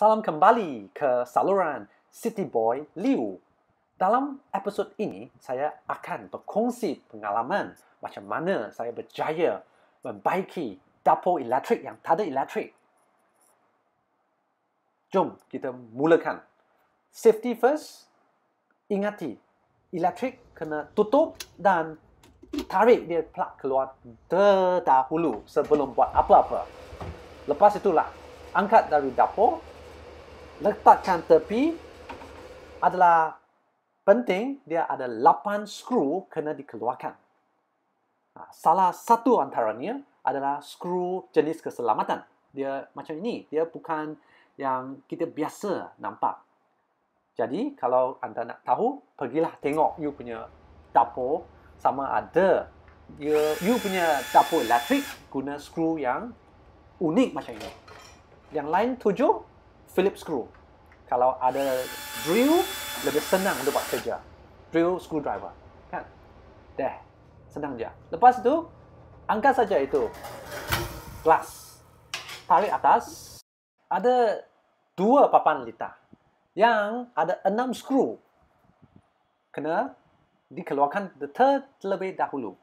Salam kembali ke saluran City Boy Liu. Dalam episod ini, saya akan berkongsi pengalaman macam mana saya berjaya membaiki dapur elektrik yang tak ada elektrik. Jom kita mulakan. Safety first. Ingati, elektrik kena tutup dan tarik dia plug keluar terdahulu sebelum buat apa-apa. Lepas itulah, angkat dari dapur letakkan tepi adalah penting dia ada lapan skru kena dikeluarkan. Ha, salah satu antaranya adalah skru jenis keselamatan. Dia macam ini, dia bukan yang kita biasa nampak. Jadi kalau anda nak tahu, pergilah tengok you punya dapur sama ada you, you punya dapur elektrik guna skru yang unik macam ini. Yang lain tujuh Phillips screw. Kalau ada drill, lebih senang untuk buat kerja. Drill screwdriver. Kan? Dah. Senang je. Lepas tu, angkat saja itu. Glass. Tarik atas. Ada dua papan litar. Yang ada enam screw. Kena dikeluarkan terlebih dahulu.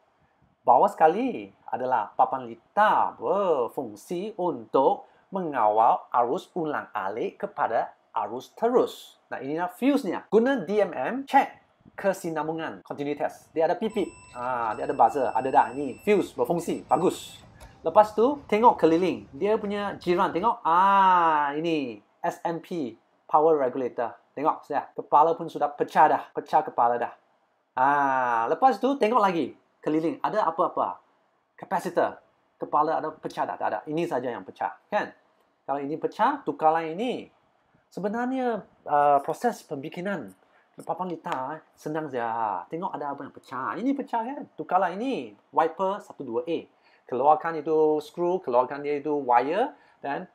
Bawah sekali adalah papan litar berfungsi untuk mengawal arus ulang alik kepada arus terus. Nah, ini nak fuse-nya. Guna DMM, check kesinambungan. Continue test. Dia ada pipi, Ah, dia ada buzzer. Ada dah. Ini fuse berfungsi. Bagus. Lepas tu, tengok keliling. Dia punya jiran. Tengok. Ah, ini SMP. Power Regulator. Tengok. Sudah. Kepala pun sudah pecah dah. Pecah kepala dah. Ah, lepas tu, tengok lagi. Keliling. Ada apa-apa. Kapasitor kepala ada pecah tak? Tak ada. Ini saja yang pecah, kan? Kalau ini pecah, tukarlah ini. Sebenarnya uh, proses pembikinan papan kita eh, senang saja. Tengok ada apa yang pecah. Ini pecah kan? Tukarlah ini. Wiper 12A. Keluarkan itu screw, keluarkan dia itu wire dan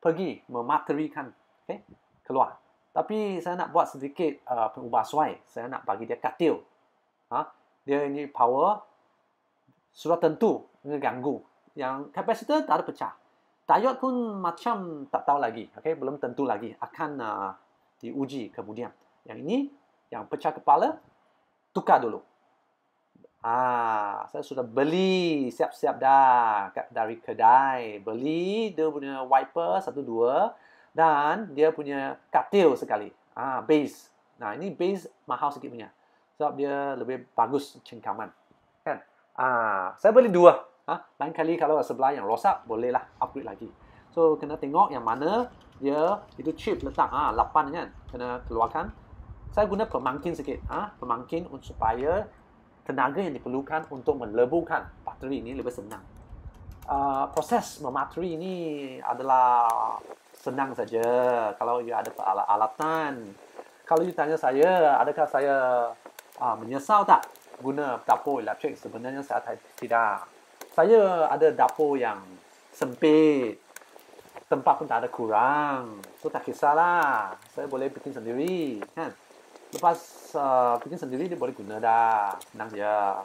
pergi mematerikan. Okay? Keluar. Tapi saya nak buat sedikit uh, pengubah suai. Saya nak bagi dia katil. Ha? Dia ini power sudah tentu mengganggu. Yang kapasitor tak ada pecah. Diode pun macam tak tahu lagi. Okay? Belum tentu lagi. Akan uh, diuji kemudian. Yang ini, yang pecah kepala, tukar dulu. Ah, saya sudah beli siap-siap dah dari kedai. Beli dia punya wiper satu dua dan dia punya katil sekali. Ah, base. Nah, ini base mahal sikit punya. Sebab dia lebih bagus cengkaman. Ah, saya beli dua. Ha? Lain kali kalau sebelah yang rosak, bolehlah upgrade lagi. So, kena tengok yang mana dia itu chip letak. Ah, ha? 8 kan? Kena keluarkan. Saya guna pemangkin sikit. Ha? Pemangkin untuk supaya tenaga yang diperlukan untuk melebuhkan bateri ini lebih senang. Uh, proses memateri ini adalah senang saja kalau you ada peralatan. Kalau you tanya saya, adakah saya uh, menyesal tak guna dapur elektrik lah. sebenarnya saya tidak. Saya ada dapur yang sempit, tempat pun tak ada kurang. So tak kisahlah, saya boleh bikin sendiri. Kan? Lepas uh, bikin sendiri, dia boleh guna dah. Senang saja.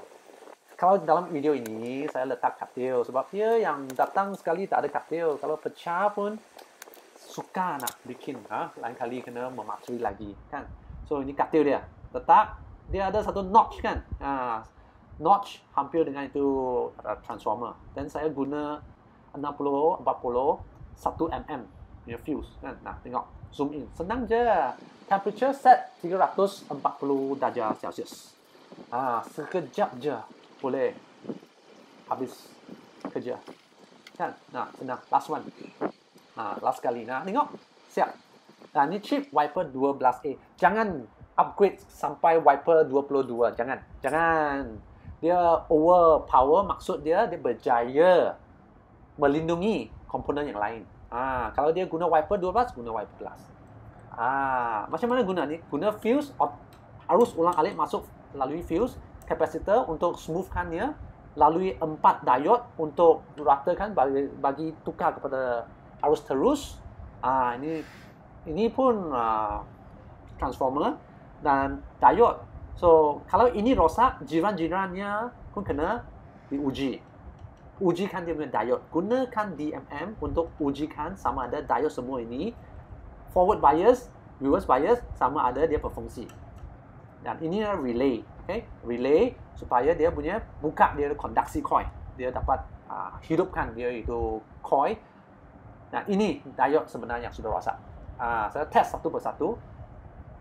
Kalau dalam video ini, saya letak katil. Sebab dia yang datang sekali tak ada katil. Kalau pecah pun, suka nak bikin. Ha? Lain kali kena mematuhi lagi. Kan? So ini katil dia. Letak, dia ada satu notch kan uh, notch hampir dengan itu uh, transformer dan saya guna 60 40 satu mm punya fuse kan nah tengok zoom in senang je temperature set 340 darjah celsius ah sekejap je boleh habis kerja kan nah senang last one ah last kali nah tengok siap Nah, ini chip wiper 12A. Jangan upgrade sampai wiper 22 jangan jangan dia overpower maksud dia dia berjaya melindungi komponen yang lain ah kalau dia guna wiper 12 guna wiper 12 ah ha, macam mana guna ni guna fuse arus ulang alik masuk melalui fuse kapasitor untuk smoothkan dia lalui empat diod untuk ratakan bagi, bagi tukar kepada arus terus ah ini ini pun ah, transformer dan diode. So, kalau ini rosak, jiran-jirannya pun kena diuji. Ujikan dia punya diode. Gunakan DMM untuk ujikan sama ada diode semua ini forward bias, reverse bias, sama ada dia berfungsi. Dan ini adalah relay. Okay? Relay supaya dia punya buka dia ada konduksi coil. Dia dapat uh, hidupkan dia itu coil. Nah, ini diode sebenarnya yang sudah rosak. Uh, saya test satu persatu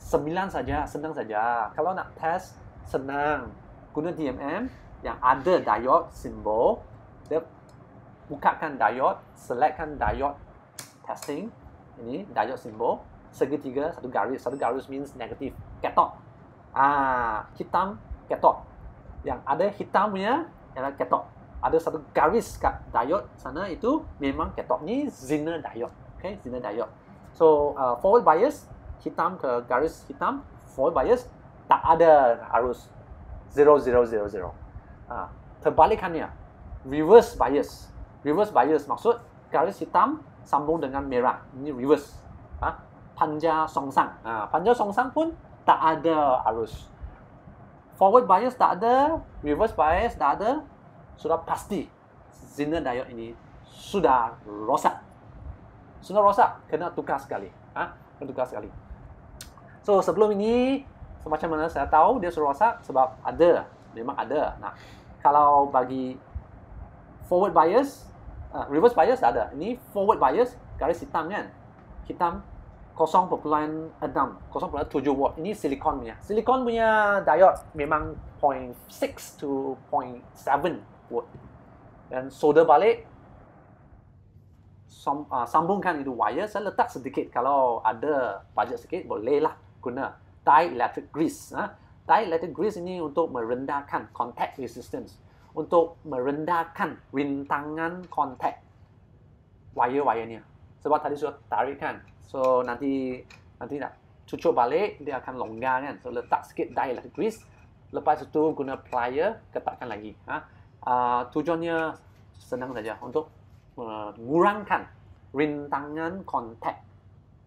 sembilan saja senang saja. Kalau nak test senang guna DMM yang ada diode simbol, dia bukakan diode, selectkan diode testing ini diode simbol, segitiga satu garis satu garis means negatif ketok ah hitam ketok yang ada hitamnya ialah ketok ada satu garis kat diode sana itu memang ketok ni zener diode okay zener diode so uh, forward bias hitam ke garis hitam for bias tak ada arus 0000. Ah, uh, terbalikannya reverse bias. Reverse bias maksud garis hitam sambung dengan merah. Ini reverse. Ah, uh, panja songsang. Ha, panja songsang pun tak ada arus. Forward bias tak ada, reverse bias tak ada, sudah pasti zener diode ini sudah rosak. Sudah rosak, kena tukar sekali. Ha? Kena tukar sekali. So sebelum ini semacam mana saya tahu dia suruh WhatsApp sebab ada, memang ada. Nah, kalau bagi forward bias, uh, reverse bias ada. Ini forward bias garis hitam kan? Hitam 0.6, 0.7 watt. Ini silikon punya. Silikon punya diode memang 0.6 to 0.7 watt. Dan solder balik, ah, sambungkan itu wire, saya letak sedikit. Kalau ada budget sedikit, boleh lah guna dielectric grease. Ha? Dielectric grease ini untuk merendahkan contact resistance, untuk merendahkan rintangan contact wire wire ni. Sebab tadi sudah tarik kan. so nanti nanti nak cucuk balik, dia akan longgar kan. So letak sikit dielectric grease, lepas itu guna plier, ketatkan lagi. Ha? Uh, tujuannya senang saja untuk mengurangkan rintangan contact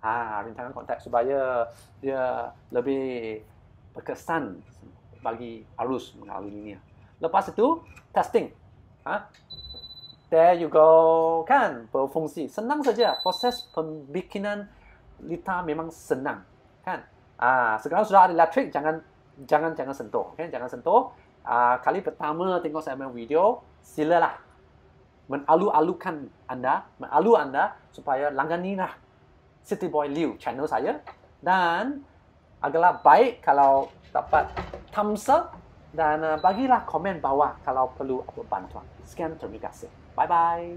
ha, rintangan kontak supaya dia lebih berkesan bagi arus ini. Lepas itu, testing. Ha? There you go. Kan, berfungsi. Senang saja. Proses pembikinan lita memang senang. Kan? Ah, ha, sekarang sudah ada elektrik, jangan jangan jangan sentuh. kan Jangan sentuh. Ah, ha, kali pertama tengok saya main video, sila lah menalu-alukan anda, menalu anda supaya langgan lah. City Boy Liu channel saya dan agaklah baik kalau dapat thumbs up dan uh, bagilah komen bawah kalau perlu apa bantuan. Sekian terima kasih. Bye bye.